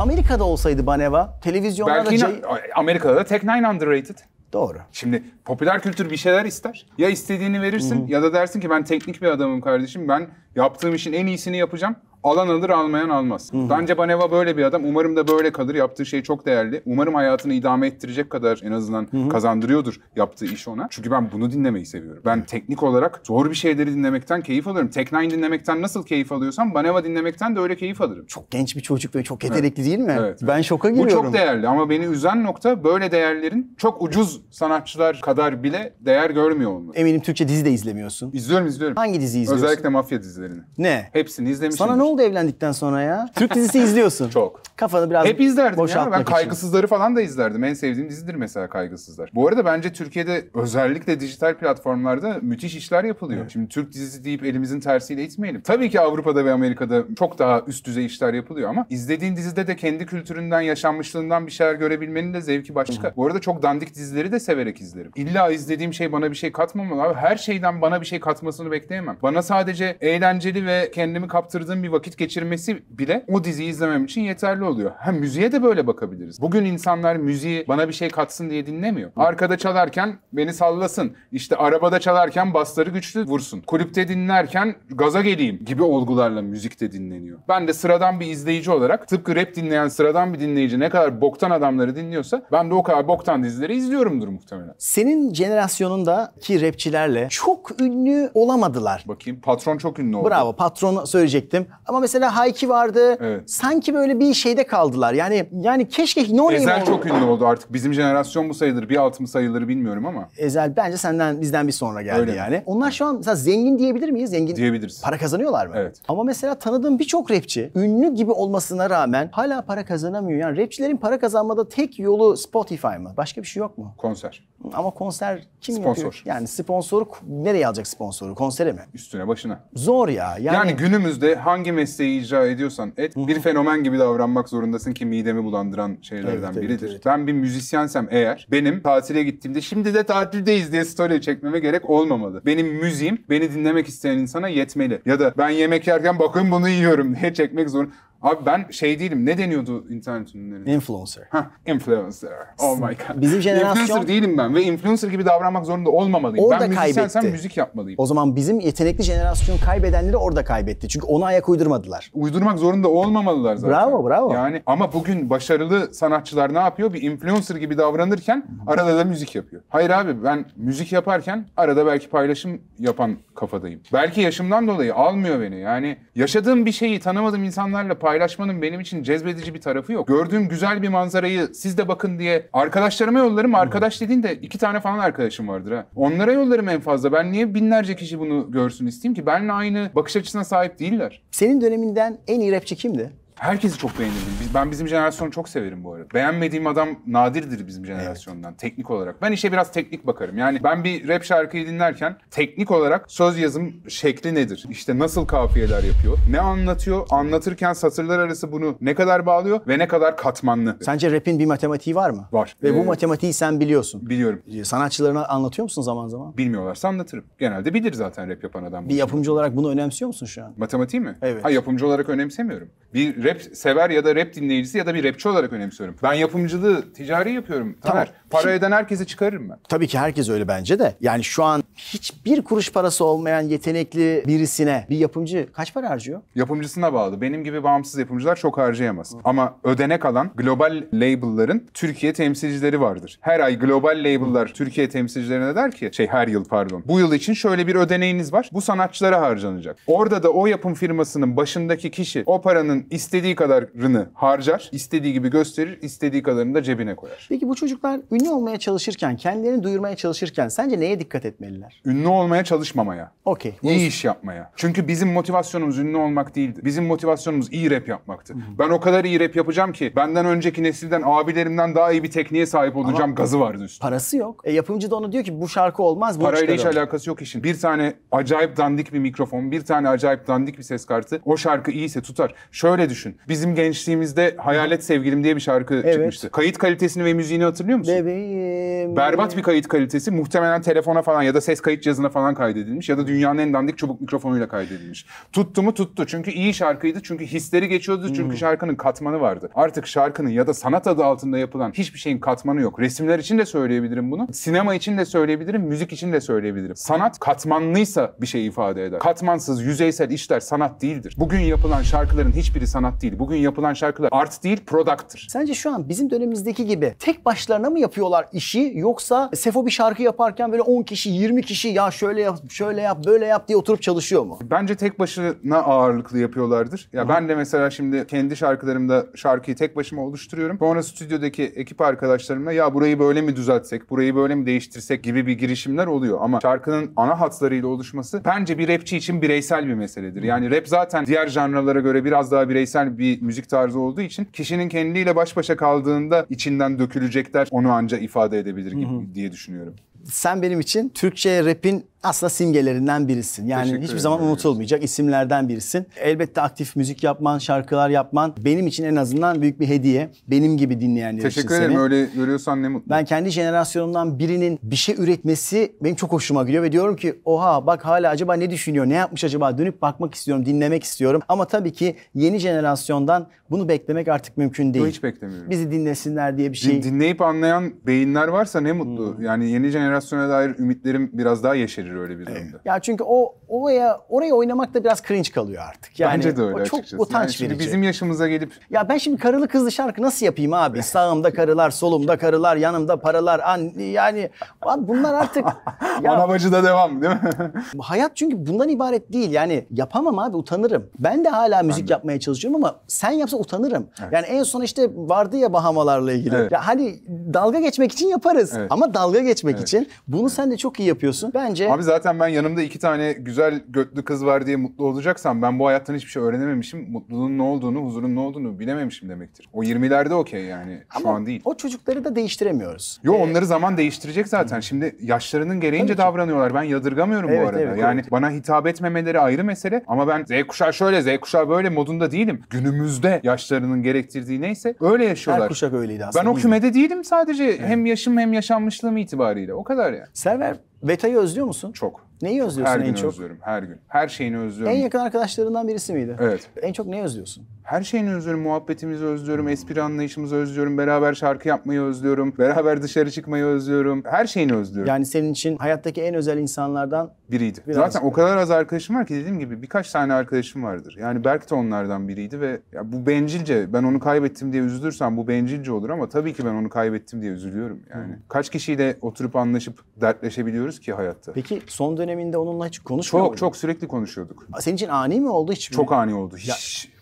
Amerika'da olsaydı Baneva, televizyonlarda... Belki şey... Amerika'da da Tech Nine underrated. Doğru. Şimdi popüler kültür bir şeyler ister. Ya istediğini verirsin Hı-hı. ya da dersin ki ben teknik bir adamım kardeşim. Ben yaptığım işin en iyisini yapacağım. Alan alır almayan almaz. Hı-hı. Bence Baneva böyle bir adam. Umarım da böyle kalır. Yaptığı şey çok değerli. Umarım hayatını idame ettirecek kadar en azından Hı-hı. kazandırıyordur yaptığı iş ona. Çünkü ben bunu dinlemeyi seviyorum. Ben teknik olarak zor bir şeyleri dinlemekten keyif alıyorum. Tech dinlemekten nasıl keyif alıyorsam Baneva dinlemekten de öyle keyif alırım. Çok genç bir çocuk ve çok yetenekli evet. değil mi? Evet, ben şoka giriyorum. Bu çok değerli ama beni üzen nokta böyle değerlerin çok ucuz sanatçılar kazanıyor kadar bile değer görmüyor onu. Eminim Türkçe dizi de izlemiyorsun. İzliyorum izliyorum. Hangi dizi izliyorsun? Özellikle mafya dizilerini. Ne? Hepsini izlemişim. Sana ne oldu evlendikten sonra ya? Türk dizisi izliyorsun. (laughs) Çok. Kafanı biraz Hep izlerdim ya. Ben Kaygısızları için. falan da izlerdim. En sevdiğim dizidir mesela Kaygısızlar. Bu arada bence Türkiye'de özellikle dijital platformlarda müthiş işler yapılıyor. Evet. Şimdi Türk dizisi deyip elimizin tersiyle itmeyelim. Tabii ki Avrupa'da ve Amerika'da çok daha üst düzey işler yapılıyor ama izlediğin dizide de kendi kültüründen, yaşanmışlığından bir şeyler görebilmenin de zevki başka. Hı. Bu arada çok dandik dizileri de severek izlerim. İlla izlediğim şey bana bir şey katmamalı abi. Her şeyden bana bir şey katmasını bekleyemem. Bana sadece eğlenceli ve kendimi kaptırdığım bir vakit geçirmesi bile o diziyi izlemem için yeterli oluyor. Ha müziğe de böyle bakabiliriz. Bugün insanlar müziği bana bir şey katsın diye dinlemiyor. Arkada çalarken beni sallasın. İşte arabada çalarken basları güçlü vursun. Kulüpte dinlerken gaza geleyim gibi olgularla müzikte dinleniyor. Ben de sıradan bir izleyici olarak tıpkı rap dinleyen sıradan bir dinleyici ne kadar boktan adamları dinliyorsa ben de o kadar boktan dizileri izliyorumdur muhtemelen. Senin senin ki rapçilerle çok ünlü olamadılar. Bakayım patron çok ünlü oldu. Bravo patron söyleyecektim. Ama mesela Hayki vardı. Evet. Sanki böyle bir şeyde kaldılar. Yani yani keşke no Ezel çok ünlü oldu artık. Bizim jenerasyon mu sayılır, bir alt mı sayılır bilmiyorum ama. Ezel bence senden bizden bir sonra geldi Öyle yani. Onlar şu an mesela zengin diyebilir miyiz? Zengin. Diyebiliriz. Para kazanıyorlar mı? Evet. Ama mesela tanıdığım birçok rapçi ünlü gibi olmasına rağmen hala para kazanamıyor. Yani rapçilerin para kazanmada tek yolu Spotify mı? Başka bir şey yok mu? Konser. Ama konser kim Sponsor. yapıyor? Yani sponsoru nereye alacak sponsoru? Konsere mi? Üstüne başına. Zor ya. Yani, yani günümüzde hangi mesleği icra ediyorsan et bir fenomen gibi davranmak zorundasın ki midemi bulandıran şeylerden evet, biridir. Evet, evet. Ben bir müzisyensem eğer benim tatile gittiğimde şimdi de tatildeyiz diye story çekmeme gerek olmamalı. Benim müziğim beni dinlemek isteyen insana yetmeli. Ya da ben yemek yerken bakın bunu yiyorum diye çekmek zorunda. Abi ben şey değilim. Ne deniyordu internet ünlülerine? Influencer. Heh, influencer. Oh my god. Bizim jenerasyon... Influencer değilim ben ve influencer gibi davranmak zorunda olmamalıyım. Orada ben müzisyensem müzik yapmalıyım. O zaman bizim yetenekli jenerasyon kaybedenleri orada kaybetti. Çünkü ona ayak uydurmadılar. Uydurmak zorunda olmamalılar zaten. Bravo bravo. Yani ama bugün başarılı sanatçılar ne yapıyor? Bir influencer gibi davranırken arada da müzik yapıyor. Hayır abi ben müzik yaparken arada belki paylaşım yapan kafadayım. Belki yaşımdan dolayı almıyor beni. Yani yaşadığım bir şeyi tanımadığım insanlarla paylaşıyorum paylaşmanın benim için cezbedici bir tarafı yok. Gördüğüm güzel bir manzarayı siz de bakın diye arkadaşlarıma yollarım. Arkadaş dediğinde iki tane falan arkadaşım vardır ha. Onlara yollarım en fazla. Ben niye binlerce kişi bunu görsün isteyeyim ki? Benle aynı bakış açısına sahip değiller. Senin döneminden en iyi rapçi kimdi? Herkesi çok beğenirdim. Biz, ben bizim jenerasyonu çok severim bu arada. Beğenmediğim adam nadirdir bizim jenerasyondan teknik olarak. Ben işe biraz teknik bakarım. Yani ben bir rap şarkıyı dinlerken teknik olarak söz yazım şekli nedir? İşte nasıl kafiyeler yapıyor? Ne anlatıyor? Anlatırken satırlar arası bunu ne kadar bağlıyor ve ne kadar katmanlı? Sence rap'in bir matematiği var mı? Var. Ve bu ee, matematiği sen biliyorsun. Biliyorum. Ee, sanatçılarına anlatıyor musun zaman zaman? Bilmiyorlarsa anlatırım. Genelde bilir zaten rap yapan adam. bunu. Bir yapımcı olarak bunu önemsiyor musun şu an? Matematiği mi? Evet. Ha yapımcı olarak önemsemiyorum. Bir rap rap sever ya da rap dinleyicisi ya da bir rapçi olarak önemsiyorum. Ben yapımcılığı, ticari yapıyorum Tamer. Tamam. Para Şimdi, eden herkesi çıkarırım mı? Tabii ki herkes öyle bence de. Yani şu an hiçbir kuruş parası olmayan yetenekli birisine bir yapımcı kaç para harcıyor? Yapımcısına bağlı. Benim gibi bağımsız yapımcılar çok harcayamaz. Hı. Ama ödenek alan global label'ların Türkiye temsilcileri vardır. Her ay global label'lar Türkiye temsilcilerine der ki şey her yıl pardon. Bu yıl için şöyle bir ödeneğiniz var. Bu sanatçılara harcanacak. Orada da o yapım firmasının başındaki kişi o paranın istediği kadarını harcar, istediği gibi gösterir, istediği kadarını da cebine koyar. Peki bu çocuklar ünlü olmaya çalışırken, kendilerini duyurmaya çalışırken sence neye dikkat etmeliler? Ünlü olmaya çalışmamaya. Okey. Bunu... İyi iş yapmaya. Çünkü bizim motivasyonumuz ünlü olmak değildi. Bizim motivasyonumuz iyi rap yapmaktı. Hı hı. Ben o kadar iyi rap yapacağım ki benden önceki nesilden, abilerimden daha iyi bir tekniğe sahip olacağım Ama gazı vardı üstüne. Parası yok. E, yapımcı da ona diyor ki bu şarkı olmaz, bu Parayla hiç alakası yok işin. Bir tane acayip dandik bir mikrofon, bir tane acayip dandik bir ses kartı. O şarkı iyiyse tutar. Şöyle düşün. Bizim gençliğimizde Hayalet Sevgilim diye bir şarkı evet. çıkmıştı. Kayıt kalitesini ve müziğini hatırlıyor musun? Evet yüreğim. Berbat bir kayıt kalitesi. Muhtemelen telefona falan ya da ses kayıt cihazına falan kaydedilmiş. Ya da dünyanın en dandik çubuk mikrofonuyla kaydedilmiş. Tuttu mu tuttu. Çünkü iyi şarkıydı. Çünkü hisleri geçiyordu. Çünkü hmm. şarkının katmanı vardı. Artık şarkının ya da sanat adı altında yapılan hiçbir şeyin katmanı yok. Resimler için de söyleyebilirim bunu. Sinema için de söyleyebilirim. Müzik için de söyleyebilirim. Sanat katmanlıysa bir şey ifade eder. Katmansız, yüzeysel işler sanat değildir. Bugün yapılan şarkıların hiçbiri sanat değil. Bugün yapılan şarkılar art değil, product'tır. Sence şu an bizim dönemimizdeki gibi tek başlarına mı yapıyor yapıyorlar işi yoksa Sefo bir şarkı yaparken böyle 10 kişi 20 kişi ya şöyle yap şöyle yap böyle yap diye oturup çalışıyor mu? Bence tek başına ağırlıklı yapıyorlardır. Ya Hı. ben de mesela şimdi kendi şarkılarımda şarkıyı tek başıma oluşturuyorum. Sonra stüdyodaki ekip arkadaşlarımla ya burayı böyle mi düzeltsek, burayı böyle mi değiştirsek gibi bir girişimler oluyor. Ama şarkının ana hatlarıyla oluşması bence bir rapçi için bireysel bir meseledir. Yani rap zaten diğer janralara göre biraz daha bireysel bir müzik tarzı olduğu için kişinin kendiyle baş başa kaldığında içinden dökülecekler onu ancak ifade edebilir gibi diye düşünüyorum. Sen benim için Türkçe rap'in aslında simgelerinden birisin. Yani hiçbir zaman unutulmayacak isimlerden birisin. Elbette aktif müzik yapman, şarkılar yapman benim için en azından büyük bir hediye. Benim gibi dinleyenler Teşekkür için Teşekkür ederim. Seni. Öyle görüyorsan ne mutlu. Ben kendi jenerasyonumdan birinin bir şey üretmesi benim çok hoşuma gidiyor ve diyorum ki oha bak hala acaba ne düşünüyor, ne yapmış acaba dönüp bakmak istiyorum, dinlemek istiyorum. Ama tabii ki yeni jenerasyondan bunu beklemek artık mümkün değil. Yo, hiç beklemiyorum. Bizi dinlesinler diye bir şey. Dinleyip anlayan beyinler varsa ne mutlu. Hmm. Yani yeni jenerasyona dair ümitlerim biraz daha yeşerir verir öyle bir durumda. Ya çünkü o oraya oraya oynamak da biraz cringe kalıyor artık. Yani Bence de öyle o çok açıkçası. utanç yani verici. Bizim yaşımıza gelip ya ben şimdi karılı kızlı şarkı nasıl yapayım abi? (laughs) Sağımda karılar, solumda karılar, yanımda paralar. An yani bunlar artık (laughs) ya, ana bacıda devam değil mi? (laughs) hayat çünkü bundan ibaret değil. Yani yapamam abi utanırım. Ben de hala müzik de. yapmaya çalışıyorum ama sen yapsa utanırım. Evet. Yani en son işte vardı ya Bahamalarla ilgili. Evet. Ya hani dalga geçmek için yaparız evet. ama dalga geçmek evet. için bunu evet. sen de çok iyi yapıyorsun. Bence Abi Abi zaten ben yanımda iki tane güzel götlü kız var diye mutlu olacaksam ben bu hayattan hiçbir şey öğrenememişim. Mutluluğun ne olduğunu, huzurun ne olduğunu bilememişim demektir. O 20'lerde okey yani Ama şu an değil. o çocukları da değiştiremiyoruz. Yo ee, onları zaman değiştirecek zaten. Şimdi yaşlarının gereğince Tabii davranıyorlar. Ben yadırgamıyorum bu arada. evet, yani evet. bana hitap etmemeleri ayrı mesele ama ben Z kuşağı şöyle, Z kuşağı böyle modunda değilim. Günümüzde yaşlarının gerektirdiği neyse öyle Her yaşıyorlar. kuşak öyleydi aslında. Ben o değil kümede değilim sadece hem yaşım hem yaşanmışlığım itibariyle. O kadar yani. Server Beta'yı özlüyor musun? Çok. Neyi özlüyorsun her en çok? Her gün özlüyorum, her gün. Her şeyini özlüyorum. En yakın arkadaşlarından birisi miydi? Evet. En çok neyi özlüyorsun? Her şeyini özlüyorum. Muhabbetimizi özlüyorum. Espri anlayışımızı özlüyorum. Beraber şarkı yapmayı özlüyorum. Beraber dışarı çıkmayı özlüyorum. Her şeyini özlüyorum. Yani senin için hayattaki en özel insanlardan biriydi. Biraz Zaten böyle. o kadar az arkadaşım var ki dediğim gibi birkaç tane arkadaşım vardır. Yani Berk de onlardan biriydi ve ya bu bencilce ben onu kaybettim diye üzülürsem bu bencilce olur ama tabii ki ben onu kaybettim diye üzülüyorum yani. Hı. Hmm. Kaç kişiyle oturup anlaşıp dertleşebiliyoruz ki hayatta. Peki son döneminde onunla hiç konuşmuyor Çok muydun? çok sürekli konuşuyorduk. Senin için ani mi oldu hiç mi? Çok ani oldu. Hiç ya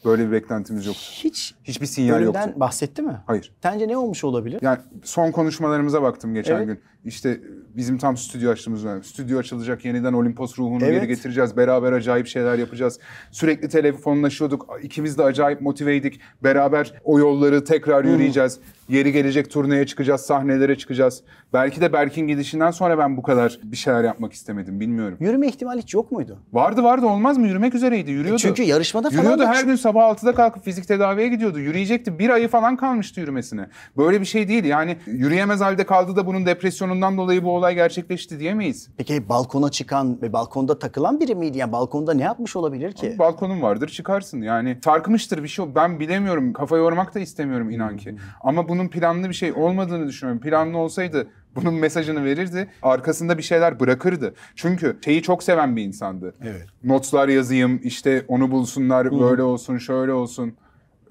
Böyle bir beklentimiz yok. Hiç hiçbir sinyal yok. bahsetti mi? Hayır. Sence ne olmuş olabilir? Yani son konuşmalarımıza baktım geçen Evet. gün. İşte bizim tam stüdyo açtığımız dönem. Stüdyo açılacak yeniden Olimpos ruhunu evet. geri getireceğiz. Beraber acayip şeyler yapacağız. Sürekli telefonlaşıyorduk. İkimiz de acayip motiveydik. Beraber o yolları tekrar yürüyeceğiz. Yeri gelecek turneye çıkacağız, sahnelere çıkacağız. Belki de Berk'in gidişinden sonra ben bu kadar bir şeyler yapmak istemedim bilmiyorum. Yürüme ihtimali hiç yok muydu? Vardı vardı olmaz mı? Yürümek üzereydi. Yürüyordu. E çünkü yarışmada falan Yürüyordu her gün sabah 6'da kalkıp fizik tedaviye gidiyordu. Yürüyecekti. Bir ayı falan kalmıştı yürümesine. Böyle bir şey değil. Yani yürüyemez halde kaldı da bunun depresyonu Ondan dolayı bu olay gerçekleşti diyemeyiz. Peki balkona çıkan ve balkonda takılan biri miydi? Yani balkonda ne yapmış olabilir ki? Abi, balkonun vardır çıkarsın yani. Sarkmıştır bir şey. Ben bilemiyorum. Kafa yormak da istemiyorum inan ki. Hmm. Ama bunun planlı bir şey olmadığını düşünüyorum. Planlı olsaydı bunun mesajını verirdi. Arkasında bir şeyler bırakırdı. Çünkü şeyi çok seven bir insandı. Evet. Notlar yazayım, işte onu bulsunlar, Hı. böyle olsun, şöyle olsun. Ee,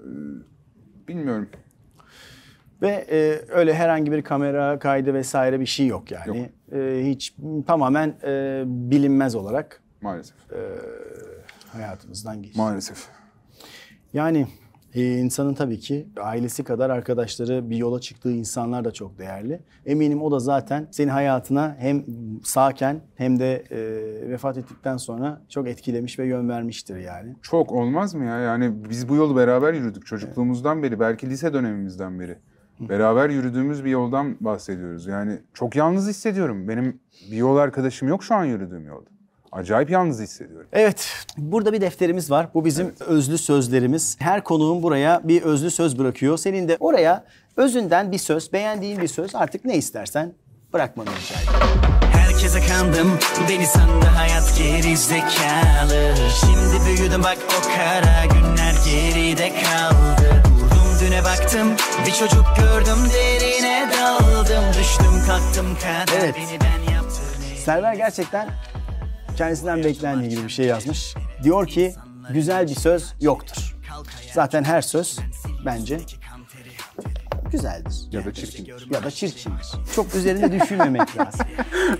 bilmiyorum. Ve e, öyle herhangi bir kamera kaydı vesaire bir şey yok yani. Yok. E, hiç tamamen e, bilinmez olarak maalesef e, hayatımızdan geçti. Maalesef. Yani e, insanın tabii ki ailesi kadar arkadaşları bir yola çıktığı insanlar da çok değerli. Eminim o da zaten senin hayatına hem sağken hem de e, vefat ettikten sonra çok etkilemiş ve yön vermiştir yani. Çok olmaz mı ya? Yani biz bu yolu beraber yürüdük çocukluğumuzdan beri belki lise dönemimizden beri. Beraber yürüdüğümüz bir yoldan bahsediyoruz. Yani çok yalnız hissediyorum. Benim bir yol arkadaşım yok şu an yürüdüğüm yolda. Acayip yalnız hissediyorum. Evet, burada bir defterimiz var. Bu bizim evet. özlü sözlerimiz. Her konuğum buraya bir özlü söz bırakıyor. Senin de oraya özünden bir söz, beğendiğin bir söz artık ne istersen bırakmanı rica ederim. Herkese kandım, beni sandı hayat geri zekalı. Şimdi büyüdüm bak o kara günler geride kaldı baktım bir çocuk gördüm derine daldım düştüm kalktım kadar evet. beni Server gerçekten kendisinden beklendiği gibi bir şey yazmış. Diyor ki güzel bir söz yoktur. Zaten her söz bence güzeldir. Ya da çirkindir. Ya da çirkindir. Çok üzerinde düşünmemek (laughs) lazım.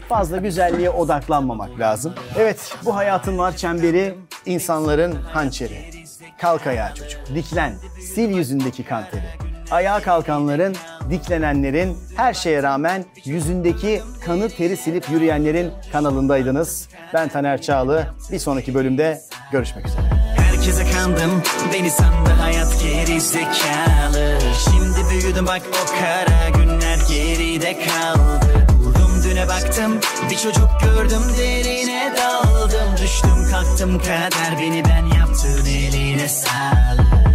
Fazla güzelliğe odaklanmamak lazım. Evet bu hayatın var çemberi insanların hançeri. Kalk ayağa çocuk, diklen, sil yüzündeki kan teri. Ayağa kalkanların, diklenenlerin, her şeye rağmen yüzündeki kanı teri silip yürüyenlerin kanalındaydınız. Ben Taner Çağlı, bir sonraki bölümde görüşmek üzere. Herkese kandım, beni sandı hayat geri zekalı. Şimdi büyüdüm bak o kara günler geride kaldı. Vurdum düne baktım, bir çocuk gördüm derine daldım. Düştüm kalktım kader beni ben yaptın eli. I love silence.